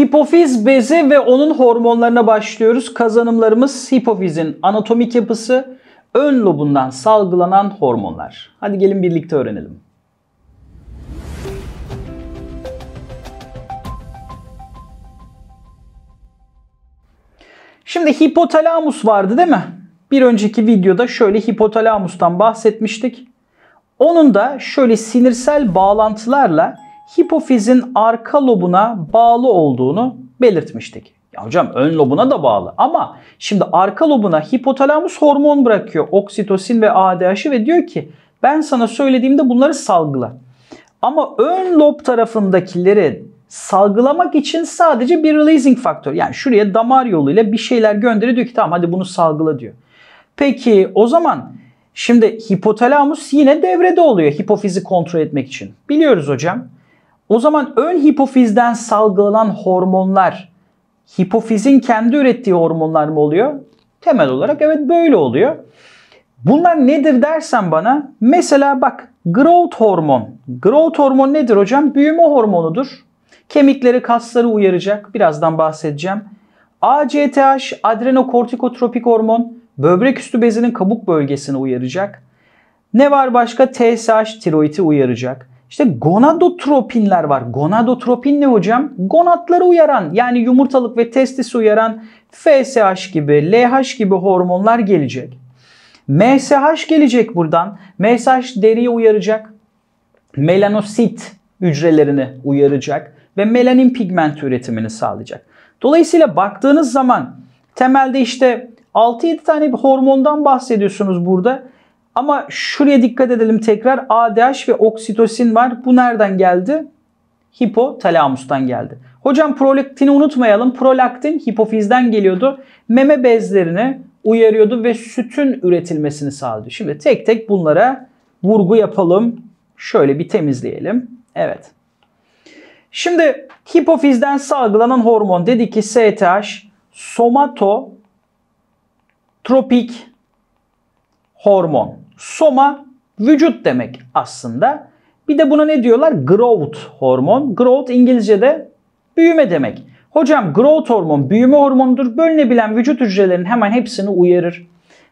Hipofiz bezi ve onun hormonlarına başlıyoruz. Kazanımlarımız hipofizin anatomik yapısı, ön lobundan salgılanan hormonlar. Hadi gelin birlikte öğrenelim. Şimdi hipotalamus vardı değil mi? Bir önceki videoda şöyle hipotalamustan bahsetmiştik. Onun da şöyle sinirsel bağlantılarla hipofizin arka lobuna bağlı olduğunu belirtmiştik. Ya hocam ön lobuna da bağlı ama şimdi arka lobuna hipotalamus hormon bırakıyor. Oksitosin ve ADH'ı ve diyor ki ben sana söylediğimde bunları salgıla. Ama ön lob tarafındakileri salgılamak için sadece bir releasing faktör. Yani şuraya damar yoluyla bir şeyler gönderiyor diyor ki tamam hadi bunu salgıla diyor. Peki o zaman şimdi hipotalamus yine devrede oluyor hipofizi kontrol etmek için. Biliyoruz hocam. O zaman ön hipofizden salgılanan hormonlar hipofizin kendi ürettiği hormonlar mı oluyor? Temel olarak evet böyle oluyor. Bunlar nedir dersen bana mesela bak growth hormon. Growth hormon nedir hocam? Büyüme hormonudur. Kemikleri, kasları uyaracak. Birazdan bahsedeceğim. ACTH, adrenokortikotropik hormon, böbrek üstü bezinin kabuk bölgesini uyaracak. Ne var başka? TSH, tiroidi uyaracak. İşte gonadotropinler var. Gonadotropin ne hocam? Gonatları uyaran yani yumurtalık ve testis uyaran FSH gibi, LH gibi hormonlar gelecek. MSH gelecek buradan. MSH deriyi uyaracak. Melanosit hücrelerini uyaracak ve melanin pigment üretimini sağlayacak. Dolayısıyla baktığınız zaman temelde işte 6-7 tane bir hormondan bahsediyorsunuz burada. Ama şuraya dikkat edelim tekrar. ADH ve oksitosin var. Bu nereden geldi? Hipotalamustan geldi. Hocam prolaktini unutmayalım. Prolaktin hipofizden geliyordu. Meme bezlerini uyarıyordu ve sütün üretilmesini sağlıyordu. Şimdi tek tek bunlara vurgu yapalım. Şöyle bir temizleyelim. Evet. Şimdi hipofizden salgılanan hormon dedi ki STH somatotropik hormon. Soma vücut demek aslında. Bir de buna ne diyorlar? Growth hormon. Growth İngilizce'de büyüme demek. Hocam growth hormon büyüme hormonudur. Bölünebilen vücut hücrelerinin hemen hepsini uyarır.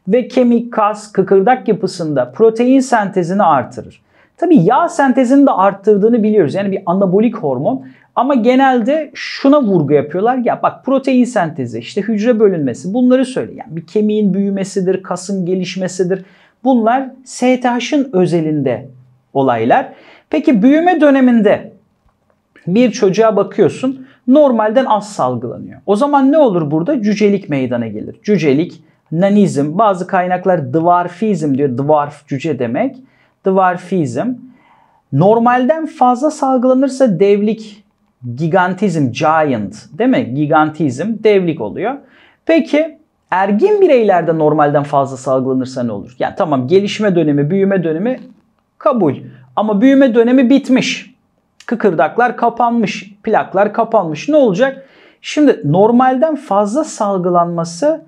Ve kemik, kas, kıkırdak yapısında protein sentezini artırır. Tabi yağ sentezini de arttırdığını biliyoruz. Yani bir anabolik hormon. Ama genelde şuna vurgu yapıyorlar. Ya bak protein sentezi, işte hücre bölünmesi bunları söyle. Yani bir kemiğin büyümesidir, kasın gelişmesidir. Bunlar STH'ın özelinde olaylar. Peki büyüme döneminde bir çocuğa bakıyorsun normalden az salgılanıyor. O zaman ne olur burada? Cücelik meydana gelir. Cücelik, nanizm, bazı kaynaklar dwarfizm diyor. Dwarf cüce demek. Dwarfizm. Normalden fazla salgılanırsa devlik, gigantizm, giant değil mi? Gigantizm, devlik oluyor. Peki Ergin bireylerde normalden fazla salgılanırsa ne olur? Yani tamam gelişme dönemi, büyüme dönemi kabul. Ama büyüme dönemi bitmiş. Kıkırdaklar kapanmış, plaklar kapanmış. Ne olacak? Şimdi normalden fazla salgılanması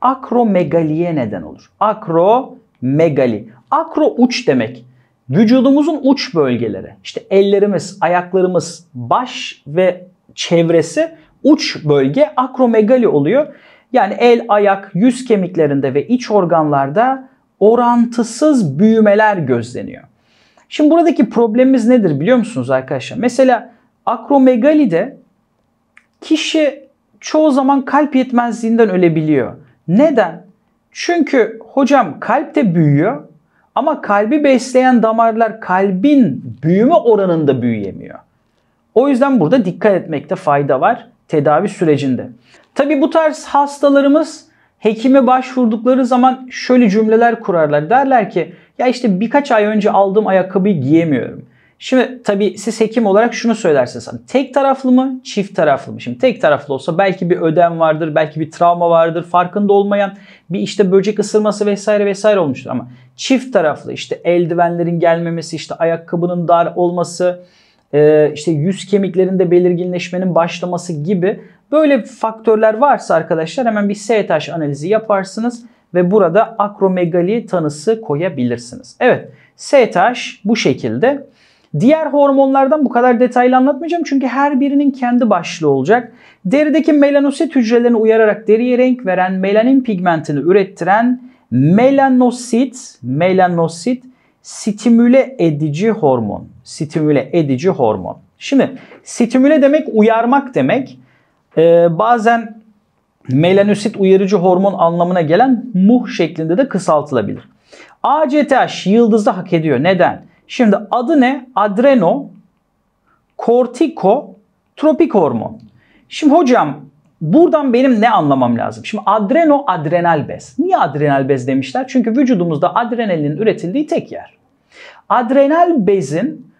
akromegaliye neden olur. Akromegali. Akro uç demek. Vücudumuzun uç bölgeleri. İşte ellerimiz, ayaklarımız, baş ve çevresi uç bölge akromegali oluyor. Yani el, ayak, yüz kemiklerinde ve iç organlarda orantısız büyümeler gözleniyor. Şimdi buradaki problemimiz nedir biliyor musunuz arkadaşlar? Mesela akromegalide kişi çoğu zaman kalp yetmezliğinden ölebiliyor. Neden? Çünkü hocam kalp de büyüyor ama kalbi besleyen damarlar kalbin büyüme oranında büyüyemiyor. O yüzden burada dikkat etmekte fayda var tedavi sürecinde. Tabi bu tarz hastalarımız hekime başvurdukları zaman şöyle cümleler kurarlar. Derler ki ya işte birkaç ay önce aldığım ayakkabıyı giyemiyorum. Şimdi tabi siz hekim olarak şunu söylersiniz. Tek taraflı mı, çift taraflı mı? Şimdi tek taraflı olsa belki bir ödem vardır, belki bir travma vardır, farkında olmayan bir işte böcek ısırması vesaire vesaire olmuştur. Ama çift taraflı işte eldivenlerin gelmemesi, işte ayakkabının dar olması, işte yüz kemiklerinde belirginleşmenin başlaması gibi Böyle faktörler varsa arkadaşlar hemen bir STH analizi yaparsınız ve burada akromegali tanısı koyabilirsiniz. Evet STH bu şekilde. Diğer hormonlardan bu kadar detaylı anlatmayacağım çünkü her birinin kendi başlığı olacak. Derideki melanosit hücrelerini uyararak deriye renk veren melanin pigmentini ürettiren melanosit, melanosit stimüle edici hormon. Stimüle edici hormon. Şimdi stimüle demek uyarmak demek e, bazen melanosit uyarıcı hormon anlamına gelen muh şeklinde de kısaltılabilir. ACTH yıldızı hak ediyor. Neden? Şimdi adı ne? Adreno kortiko tropik hormon. Şimdi hocam buradan benim ne anlamam lazım? Şimdi adreno adrenal bez. Niye adrenal bez demişler? Çünkü vücudumuzda adrenalin üretildiği tek yer. Adrenal bezin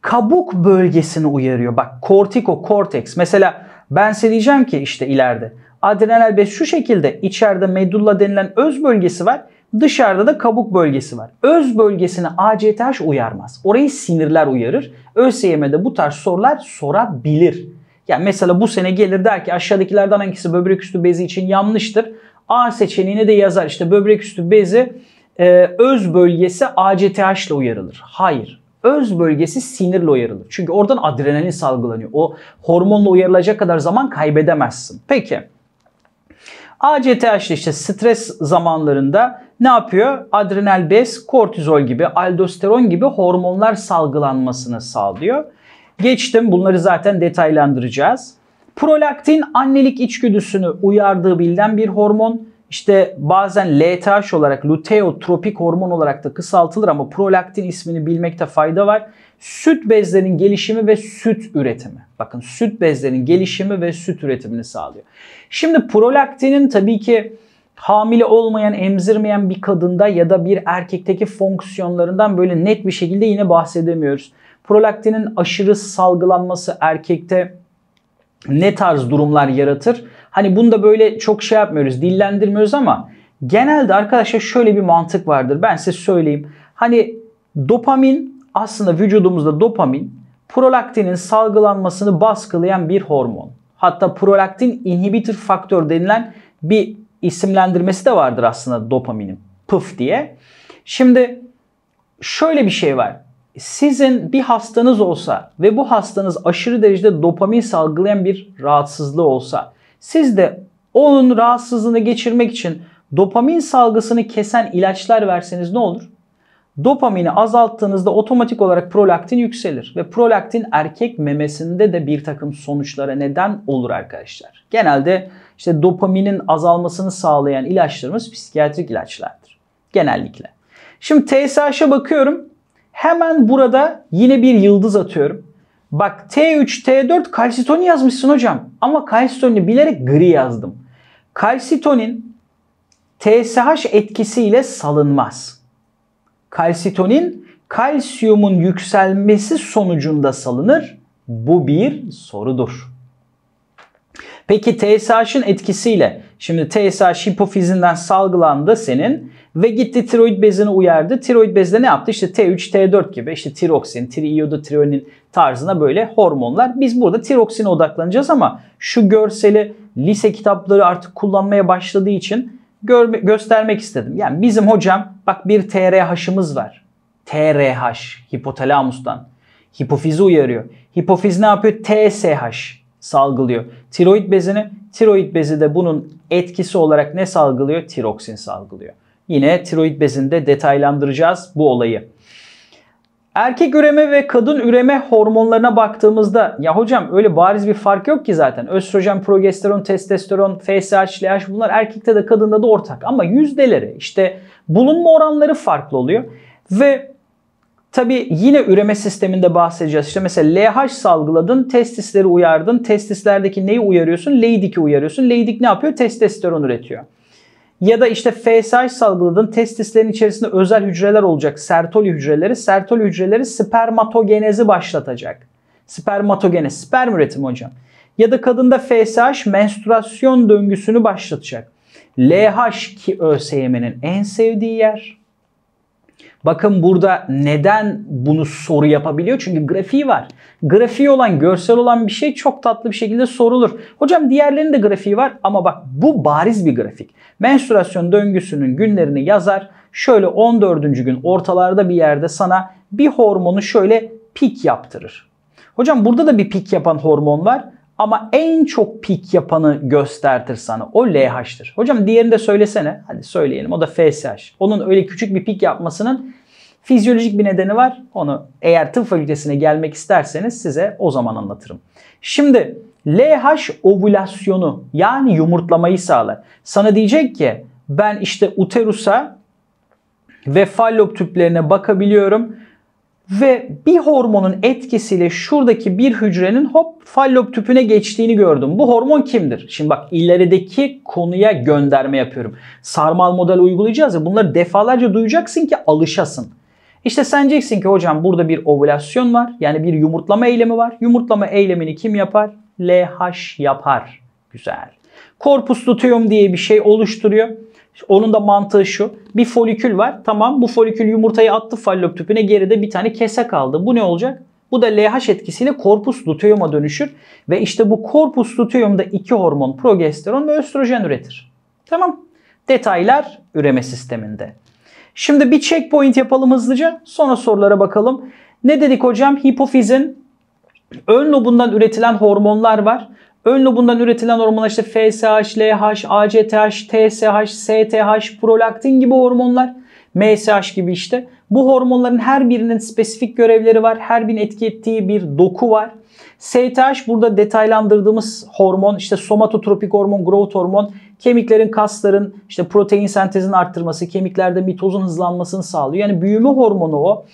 kabuk bölgesini uyarıyor. Bak kortiko korteks. Mesela ben size diyeceğim ki işte ileride adrenal bez şu şekilde içeride medulla denilen öz bölgesi var. Dışarıda da kabuk bölgesi var. Öz bölgesini ACTH uyarmaz. Orayı sinirler uyarır. ÖSYM'de bu tarz sorular sorabilir. Yani mesela bu sene gelir der ki aşağıdakilerden hangisi böbrek üstü bezi için yanlıştır. A seçeneğine de yazar işte böbrek üstü bezi e, öz bölgesi ACTH ile uyarılır. Hayır öz bölgesi sinirle uyarılır. Çünkü oradan adrenalin salgılanıyor. O hormonla uyarılacak kadar zaman kaybedemezsin. Peki ACTH işte stres zamanlarında ne yapıyor? Adrenal bez, kortizol gibi, aldosteron gibi hormonlar salgılanmasını sağlıyor. Geçtim bunları zaten detaylandıracağız. Prolaktin annelik içgüdüsünü uyardığı bilinen bir hormon. İşte bazen LTH olarak luteotropik hormon olarak da kısaltılır ama prolaktin ismini bilmekte fayda var. Süt bezlerinin gelişimi ve süt üretimi. Bakın süt bezlerinin gelişimi ve süt üretimini sağlıyor. Şimdi prolaktinin tabii ki hamile olmayan, emzirmeyen bir kadında ya da bir erkekteki fonksiyonlarından böyle net bir şekilde yine bahsedemiyoruz. Prolaktinin aşırı salgılanması erkekte ne tarz durumlar yaratır? Hani bunu da böyle çok şey yapmıyoruz, dillendirmiyoruz ama genelde arkadaşlar şöyle bir mantık vardır. Ben size söyleyeyim. Hani dopamin aslında vücudumuzda dopamin prolaktinin salgılanmasını baskılayan bir hormon. Hatta prolaktin inhibitor faktör denilen bir isimlendirmesi de vardır aslında dopaminin. Pıf diye. Şimdi şöyle bir şey var. Sizin bir hastanız olsa ve bu hastanız aşırı derecede dopamin salgılayan bir rahatsızlığı olsa siz de onun rahatsızlığını geçirmek için dopamin salgısını kesen ilaçlar verseniz ne olur? Dopamini azalttığınızda otomatik olarak prolaktin yükselir ve prolaktin erkek memesinde de bir takım sonuçlara neden olur arkadaşlar. Genelde işte dopaminin azalmasını sağlayan ilaçlarımız psikiyatrik ilaçlardır. Genellikle. Şimdi TSH'a bakıyorum. Hemen burada yine bir yıldız atıyorum. Bak T3, T4 kalsitoni yazmışsın hocam. Ama kalsitoni bilerek gri yazdım. Kalsitonin TSH etkisiyle salınmaz. Kalsitonin kalsiyumun yükselmesi sonucunda salınır. Bu bir sorudur. Peki TSH'ın etkisiyle şimdi TSH hipofizinden salgılandı senin ve gitti tiroid bezini uyardı. Tiroid bezde ne yaptı? İşte T3, T4 gibi işte tiroksin, triiodotironin tarzına böyle hormonlar. Biz burada tiroksine odaklanacağız ama şu görseli lise kitapları artık kullanmaya başladığı için görme, göstermek istedim. Yani bizim hocam bak bir TRH'ımız var. TRH hipotalamustan. Hipofizi uyarıyor. Hipofiz ne yapıyor? TSH salgılıyor. Tiroid bezini, tiroid bezi de bunun etkisi olarak ne salgılıyor? Tiroksin salgılıyor. Yine tiroid bezinde detaylandıracağız bu olayı. Erkek üreme ve kadın üreme hormonlarına baktığımızda ya hocam öyle bariz bir fark yok ki zaten. Östrojen, progesteron, testosteron, FSH, LH bunlar erkekte de kadında da ortak ama yüzdeleri işte bulunma oranları farklı oluyor. Ve tabi yine üreme sisteminde bahsedeceğiz. İşte mesela LH salgıladın, testisleri uyardın. Testislerdeki neyi uyarıyorsun? Leydick'i uyarıyorsun. Leydik ne yapıyor? Testosteron üretiyor. Ya da işte FSH salgıladığın testislerin içerisinde özel hücreler olacak. Sertoli hücreleri. Sertoli hücreleri spermatogenezi başlatacak. Spermatogenez, sperm üretimi hocam. Ya da kadında FSH menstruasyon döngüsünü başlatacak. LH ki ÖSYM'nin en sevdiği yer. Bakın burada neden bunu soru yapabiliyor? Çünkü grafiği var. Grafiği olan, görsel olan bir şey çok tatlı bir şekilde sorulur. Hocam diğerlerinin de grafiği var ama bak bu bariz bir grafik. Menstruasyon döngüsünün günlerini yazar. Şöyle 14. gün ortalarda bir yerde sana bir hormonu şöyle pik yaptırır. Hocam burada da bir pik yapan hormon var ama en çok pik yapanı göstertir sana. O LH'tir. Hocam diğerini de söylesene. Hadi söyleyelim. O da FSH. Onun öyle küçük bir pik yapmasının fizyolojik bir nedeni var. Onu eğer tıp fakültesine gelmek isterseniz size o zaman anlatırım. Şimdi LH ovülasyonu yani yumurtlamayı sağlar. Sana diyecek ki ben işte uterusa ve fallop tüplerine bakabiliyorum ve bir hormonun etkisiyle şuradaki bir hücrenin hop fallop tüpüne geçtiğini gördüm. Bu hormon kimdir? Şimdi bak ilerideki konuya gönderme yapıyorum. Sarmal model uygulayacağız ya bunları defalarca duyacaksın ki alışasın. İşte sen ki hocam burada bir ovülasyon var. Yani bir yumurtlama eylemi var. Yumurtlama eylemini kim yapar? LH yapar. Güzel. Korpus luteum diye bir şey oluşturuyor. Onun da mantığı şu. Bir folikül var. Tamam bu folikül yumurtayı attı fallop tüpüne. Geride bir tane kese kaldı. Bu ne olacak? Bu da LH etkisiyle korpus luteuma dönüşür. Ve işte bu korpus luteumda iki hormon progesteron ve östrojen üretir. Tamam. Detaylar üreme sisteminde. Şimdi bir checkpoint yapalım hızlıca. Sonra sorulara bakalım. Ne dedik hocam? Hipofizin ön lobundan üretilen hormonlar var. Ön lobundan üretilen hormonlar işte FSH, LH, ACTH, TSH, STH, prolaktin gibi hormonlar. MSH gibi işte. Bu hormonların her birinin spesifik görevleri var. Her birinin etki ettiği bir doku var. STH burada detaylandırdığımız hormon işte somatotropik hormon, growth hormon kemiklerin, kasların işte protein sentezinin arttırması, kemiklerde mitozun hızlanmasını sağlıyor. Yani büyüme hormonu o.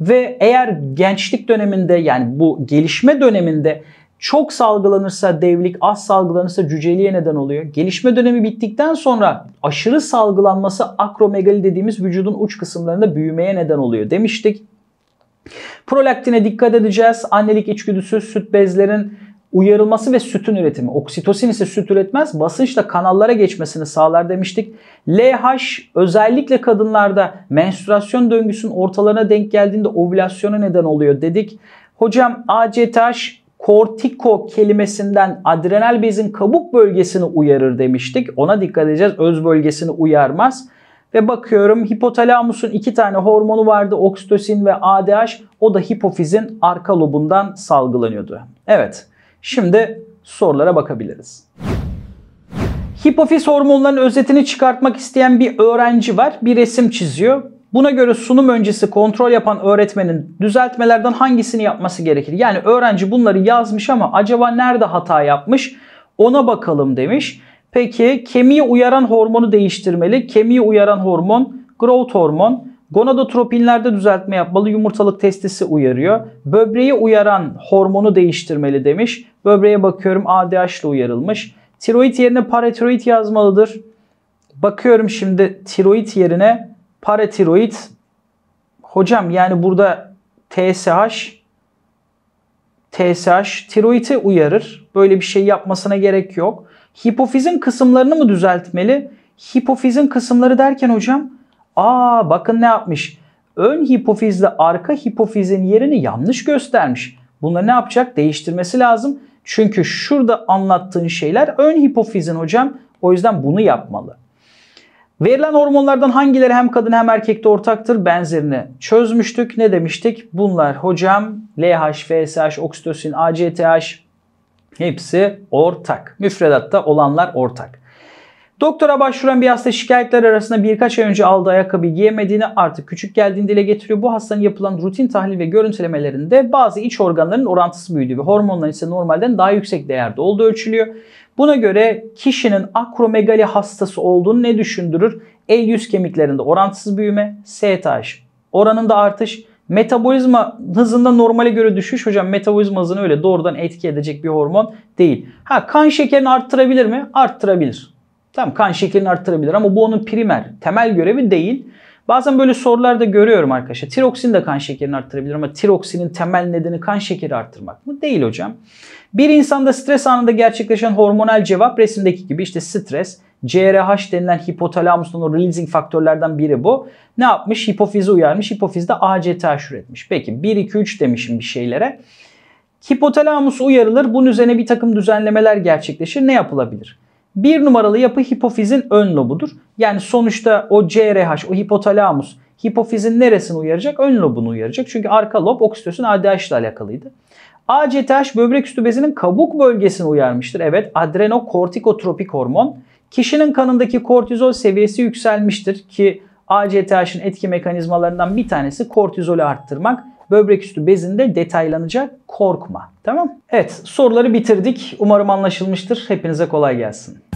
Ve eğer gençlik döneminde yani bu gelişme döneminde çok salgılanırsa devlik, az salgılanırsa cüceliğe neden oluyor. Gelişme dönemi bittikten sonra aşırı salgılanması akromegali dediğimiz vücudun uç kısımlarında büyümeye neden oluyor demiştik. Prolaktine dikkat edeceğiz. Annelik içgüdüsü, süt bezlerin uyarılması ve sütün üretimi. Oksitosin ise süt üretmez, basınçla kanallara geçmesini sağlar demiştik. LH özellikle kadınlarda menstruasyon döngüsünün ortalarına denk geldiğinde ovülasyona neden oluyor dedik. Hocam ACTH kortiko kelimesinden adrenal bezin kabuk bölgesini uyarır demiştik. Ona dikkat edeceğiz. Öz bölgesini uyarmaz. Ve bakıyorum hipotalamusun iki tane hormonu vardı. Oksitosin ve ADH. O da hipofizin arka lobundan salgılanıyordu. Evet. Şimdi sorulara bakabiliriz. Hipofiz hormonlarının özetini çıkartmak isteyen bir öğrenci var. Bir resim çiziyor. Buna göre sunum öncesi kontrol yapan öğretmenin düzeltmelerden hangisini yapması gerekir? Yani öğrenci bunları yazmış ama acaba nerede hata yapmış? Ona bakalım demiş. Peki kemiği uyaran hormonu değiştirmeli. Kemiği uyaran hormon growth hormon. Gonadotropinlerde düzeltme yapmalı. Yumurtalık testisi uyarıyor. Böbreği uyaran hormonu değiştirmeli demiş. Böbreğe bakıyorum ADH ile uyarılmış. Tiroid yerine paratiroid yazmalıdır. Bakıyorum şimdi tiroid yerine Paratiroid hocam yani burada TSH TSH tiroidi uyarır. Böyle bir şey yapmasına gerek yok. Hipofizin kısımlarını mı düzeltmeli? Hipofizin kısımları derken hocam aa bakın ne yapmış. Ön hipofizle arka hipofizin yerini yanlış göstermiş. Bunları ne yapacak? Değiştirmesi lazım. Çünkü şurada anlattığın şeyler ön hipofizin hocam. O yüzden bunu yapmalı. Verilen hormonlardan hangileri hem kadın hem erkekte ortaktır? Benzerini çözmüştük. Ne demiştik? Bunlar hocam LH, FSH, oksitosin, ACTH hepsi ortak. Müfredatta olanlar ortak. Doktora başvuran bir hasta şikayetler arasında birkaç ay önce aldığı ayakkabı giyemediğini artık küçük geldiğini dile getiriyor. Bu hastanın yapılan rutin tahlil ve görüntülemelerinde bazı iç organların orantısı büyüdüğü ve hormonların ise normalden daha yüksek değerde olduğu ölçülüyor. Buna göre kişinin akromegali hastası olduğunu ne düşündürür? El yüz kemiklerinde orantısız büyüme, STH oranında artış, Metabolizma hızında normale göre düşüş hocam metabolizma hızını öyle doğrudan etki edecek bir hormon değil. Ha kan şekerini arttırabilir mi? Arttırabilir. Tamam kan şekerini arttırabilir ama bu onun primer, temel görevi değil. Bazen böyle sorularda görüyorum arkadaşlar. Tiroksin de kan şekerini arttırabilir ama tiroksinin temel nedeni kan şekeri arttırmak mı? Değil hocam. Bir insanda stres anında gerçekleşen hormonal cevap resimdeki gibi işte stres, CRH denilen hipotalamusun o releasing faktörlerden biri bu. Ne yapmış? Hipofizi uyarmış. Hipofizde ACTH üretmiş. Peki 1 2 3 demişim bir şeylere. Hipotalamus uyarılır. Bunun üzerine bir takım düzenlemeler gerçekleşir. Ne yapılabilir? Bir numaralı yapı hipofizin ön lobudur. Yani sonuçta o CRH, o hipotalamus hipofizin neresini uyaracak? Ön lobunu uyaracak. Çünkü arka lob oksitosin ADH ile alakalıydı. ACTH böbrek üstü bezinin kabuk bölgesini uyarmıştır. Evet adrenokortikotropik hormon. Kişinin kanındaki kortizol seviyesi yükselmiştir ki ACTH'in etki mekanizmalarından bir tanesi kortizolü arttırmak. Böbrek üstü bezinde detaylanacak. Korkma. Tamam? Evet soruları bitirdik. Umarım anlaşılmıştır. Hepinize kolay gelsin.